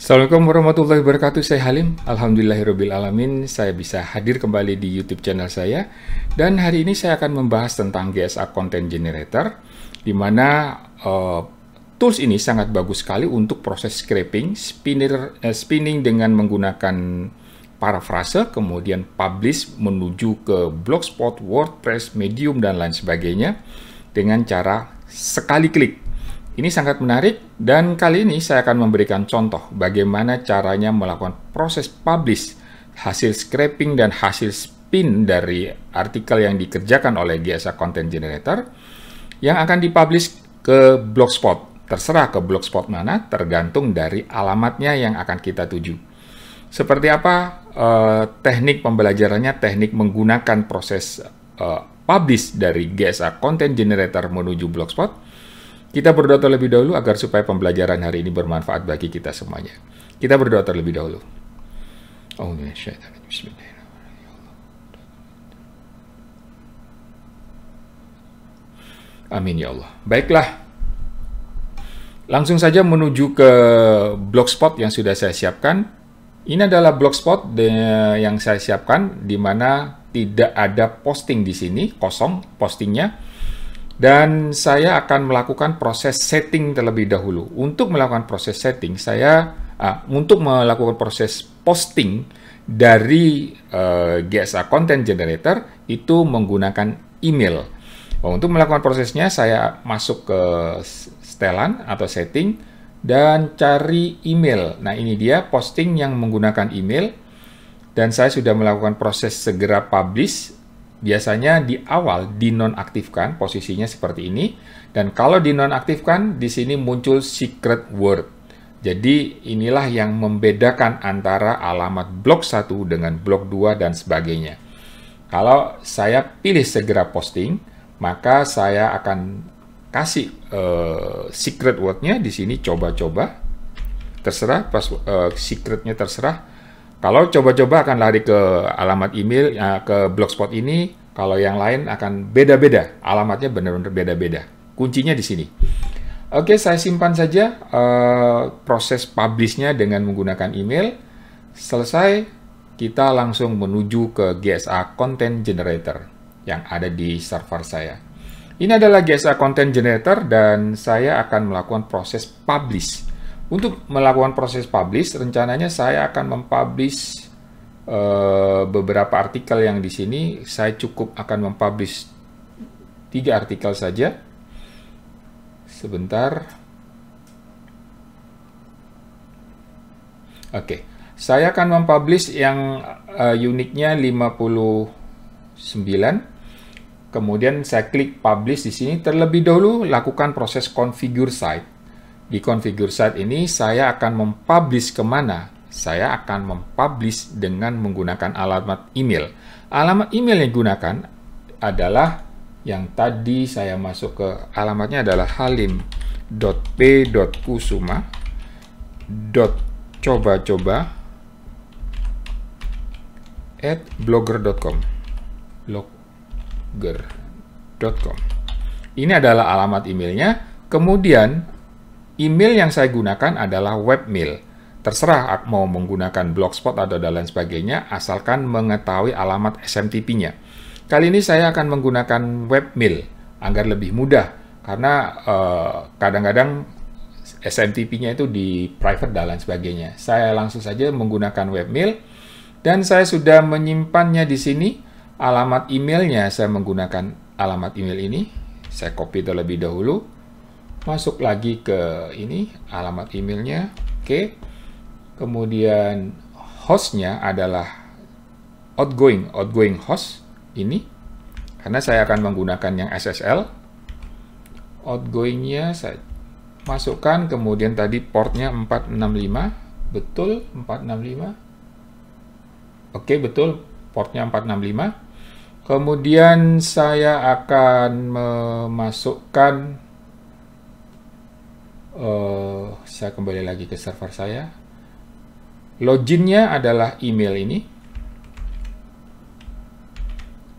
Assalamualaikum warahmatullahi wabarakatuh, saya Halim. alamin, saya bisa hadir kembali di YouTube channel saya. Dan hari ini saya akan membahas tentang GSA Content Generator, di mana uh, tools ini sangat bagus sekali untuk proses scraping, spinner, uh, spinning dengan menggunakan parafrase, kemudian publish menuju ke Blogspot, WordPress, Medium, dan lain sebagainya dengan cara sekali klik ini sangat menarik dan kali ini saya akan memberikan contoh bagaimana caranya melakukan proses publish hasil scraping dan hasil spin dari artikel yang dikerjakan oleh GSA Content Generator yang akan dipublish ke Blogspot. Terserah ke Blogspot mana, tergantung dari alamatnya yang akan kita tuju. Seperti apa eh, teknik pembelajarannya, teknik menggunakan proses eh, publish dari GSA Content Generator menuju Blogspot, kita berdoa terlebih dahulu agar supaya pembelajaran hari ini bermanfaat bagi kita semuanya. Kita berdoa terlebih dahulu. Amin ya Allah. Baiklah. Langsung saja menuju ke blogspot yang sudah saya siapkan. Ini adalah blogspot yang saya siapkan di mana tidak ada posting di sini, kosong postingnya dan saya akan melakukan proses setting terlebih dahulu. Untuk melakukan proses setting, saya ah, untuk melakukan proses posting dari uh, eh, GSA Content Generator itu menggunakan email. Nah, untuk melakukan prosesnya, saya masuk ke setelan atau setting dan cari email. Nah, ini dia posting yang menggunakan email dan saya sudah melakukan proses segera publish biasanya di awal dinonaktifkan posisinya seperti ini dan kalau dinonaktifkan di sini muncul secret word. Jadi inilah yang membedakan antara alamat blok 1 dengan blok 2 dan sebagainya. Kalau saya pilih segera posting, maka saya akan kasih uh, secret wordnya di sini coba-coba terserah pas uh, eh, secretnya terserah kalau coba-coba akan lari ke alamat email, ya, ke blogspot ini, kalau yang lain akan beda-beda. Alamatnya benar-benar beda-beda. Kuncinya di sini. Oke, saya simpan saja uh, proses publishnya dengan menggunakan email. Selesai, kita langsung menuju ke GSA Content Generator yang ada di server saya. Ini adalah GSA Content Generator dan saya akan melakukan proses publish. Untuk melakukan proses publish, rencananya saya akan mempublish uh, beberapa artikel yang di sini. Saya cukup akan mempublish tiga artikel saja. Sebentar. Oke, okay. saya akan mempublish yang uh, uniknya 59. Kemudian saya klik publish di sini. Terlebih dahulu lakukan proses configure site di configure site ini saya akan mempublish kemana? Saya akan mempublish dengan menggunakan alamat email. Alamat email yang digunakan adalah yang tadi saya masuk ke alamatnya adalah halim.p.kusuma coba-coba at blogger.com blogger.com ini adalah alamat emailnya kemudian Email yang saya gunakan adalah webmail. Terserah mau menggunakan blogspot atau dan lain sebagainya, asalkan mengetahui alamat SMTP-nya. Kali ini saya akan menggunakan webmail agar lebih mudah, karena eh, kadang-kadang eh, SMTP-nya itu di private dan lain sebagainya. Saya langsung saja menggunakan webmail, dan saya sudah menyimpannya di sini. Alamat emailnya saya menggunakan alamat email ini. Saya copy terlebih dahulu masuk lagi ke ini alamat emailnya oke kemudian hostnya adalah outgoing outgoing host ini karena saya akan menggunakan yang SSL outgoingnya saya masukkan kemudian tadi portnya 465 betul 465 oke betul portnya 465 kemudian saya akan memasukkan uh, saya kembali lagi ke server saya loginnya adalah email ini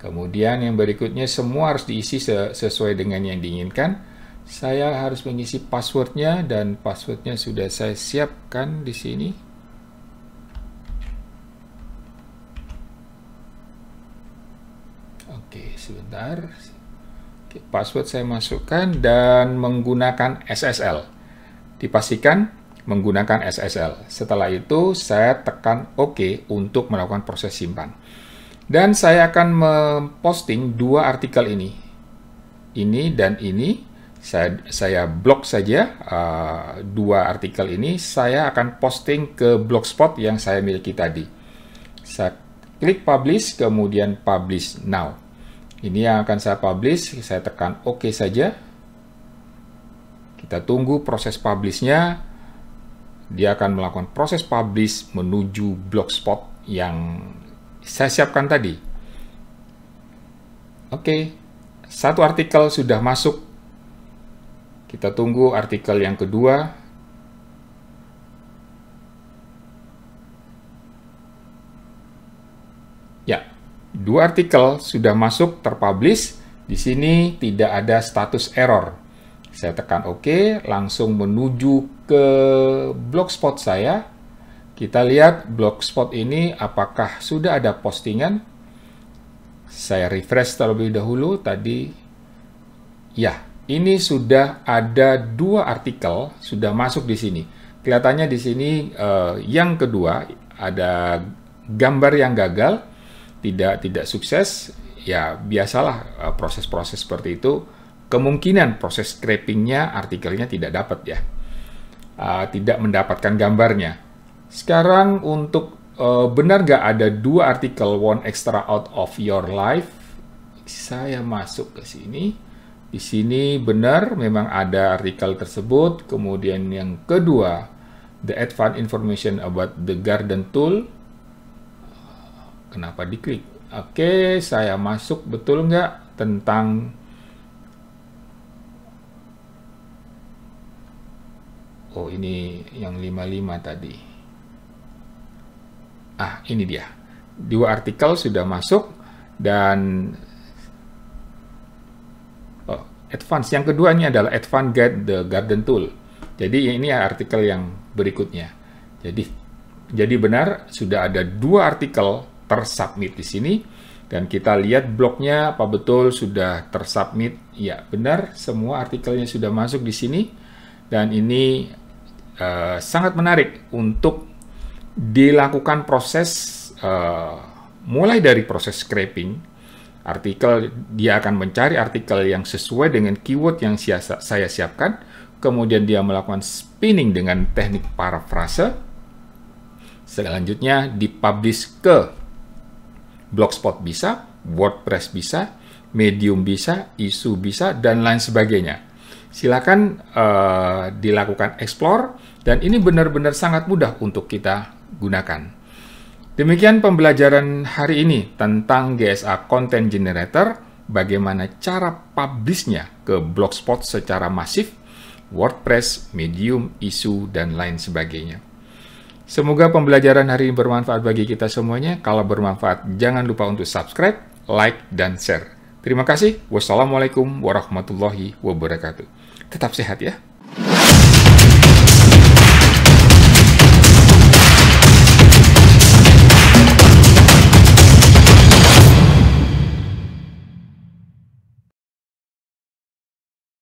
kemudian yang berikutnya semua harus diisi sesuai dengan yang diinginkan saya harus mengisi passwordnya dan passwordnya sudah saya siapkan di sini Oke, sebentar. password saya masukkan dan menggunakan SSL. Dipastikan menggunakan SSL. Setelah itu saya tekan OK untuk melakukan proses simpan. Dan saya akan memposting dua artikel ini. Ini dan ini. Saya, saya blok saja uh, dua artikel ini. Saya akan posting ke blogspot yang saya miliki tadi. Saya klik publish, kemudian publish now. Ini yang akan saya publish. Saya tekan OK saja kita tunggu proses publishnya. Dia akan melakukan proses publish menuju blogspot yang saya siapkan tadi. Oke, satu artikel sudah masuk. Kita tunggu artikel yang kedua. Ya, dua artikel sudah masuk terpublish. Di sini tidak ada status error. Saya tekan OK, langsung menuju ke blogspot saya. Kita lihat blogspot ini apakah sudah ada postingan. Saya refresh terlebih dahulu tadi. Ya, ini sudah ada dua artikel sudah masuk di sini. Kelihatannya di sini eh, yang kedua ada gambar yang gagal, tidak tidak sukses. Ya biasalah eh, proses-proses seperti itu kemungkinan proses scrapingnya artikelnya tidak dapat ya, uh, tidak mendapatkan gambarnya. Sekarang untuk uh, benar nggak ada dua artikel one extra out of your life? Saya masuk ke sini. Di sini benar memang ada artikel tersebut. Kemudian yang kedua, the advanced information about the garden tool. Kenapa diklik? Oke, saya masuk betul nggak tentang oh ini yang 55 tadi ah ini dia dua artikel sudah masuk dan oh, advance yang kedua ini adalah advance guide the garden tool jadi ini artikel yang berikutnya jadi jadi benar sudah ada dua artikel tersubmit di sini dan kita lihat blognya apa betul sudah tersubmit ya benar semua artikelnya sudah masuk di sini dan ini Eh, sangat menarik untuk dilakukan proses uh, mulai dari proses scraping artikel dia akan mencari artikel yang sesuai dengan keyword yang saya siapkan kemudian dia melakukan spinning dengan teknik parafrase selanjutnya dipublish ke blogspot bisa WordPress bisa Medium bisa, isu bisa, dan lain sebagainya silakan uh, dilakukan explore dan ini benar-benar sangat mudah untuk kita gunakan. Demikian pembelajaran hari ini tentang GSA Content Generator, bagaimana cara publishnya ke Blogspot secara masif, WordPress, Medium, Isu, dan lain sebagainya. Semoga pembelajaran hari ini bermanfaat bagi kita semuanya. Kalau bermanfaat, jangan lupa untuk subscribe, like, dan share. Terima kasih. Wassalamualaikum warahmatullahi wabarakatuh. Tetap sehat ya.